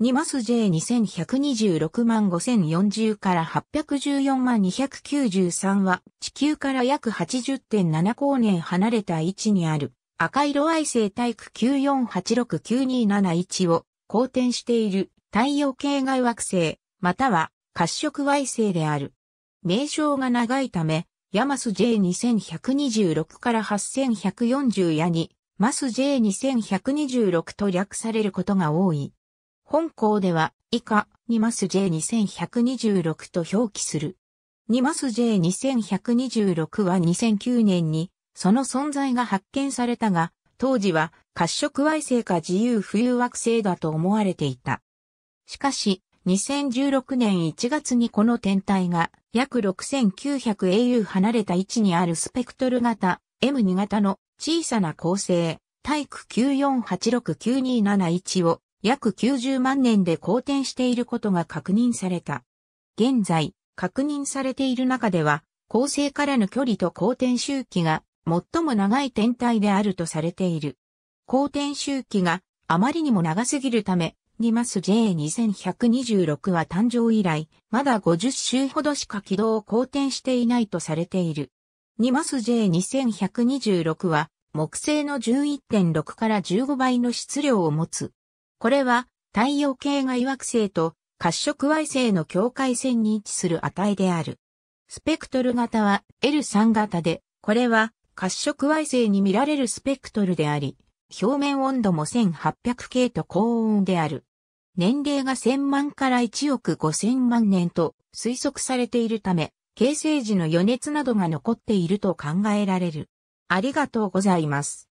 2マス J2126 万5040から814万293は地球から約80.7光年離れた位置にある赤色矮星体育94869271を公転している太陽系外惑星または褐色矮星である。名称が長いためヤマス J2126 から8140やにマス J2126 と略されることが多い。本校では、以下、にマス J2126 と表記する。2マス J2126 は2009年に、その存在が発見されたが、当時は、褐色矮星か自由浮遊惑星だと思われていた。しかし、2016年1月にこの天体が約 6900au 離れた位置にあるスペクトル型 M2 型の小さな恒星タイク94869271を約90万年で好転していることが確認された。現在、確認されている中では、恒星からの距離と公転周期が最も長い天体であるとされている。公転周期があまりにも長すぎるため、ニマス J2126 は誕生以来、まだ50周ほどしか軌道を公転していないとされている。ニマス J2126 は、木星の11.6から15倍の質量を持つこれは太陽系外惑星と褐色矮星の境界線に位置する値である。スペクトル型は L3 型で、これは褐色矮星に見られるスペクトルであり、表面温度も1 8 0 0系と高温である。年齢が1000万から1億5000万年と推測されているため、形成時の余熱などが残っていると考えられる。ありがとうございます。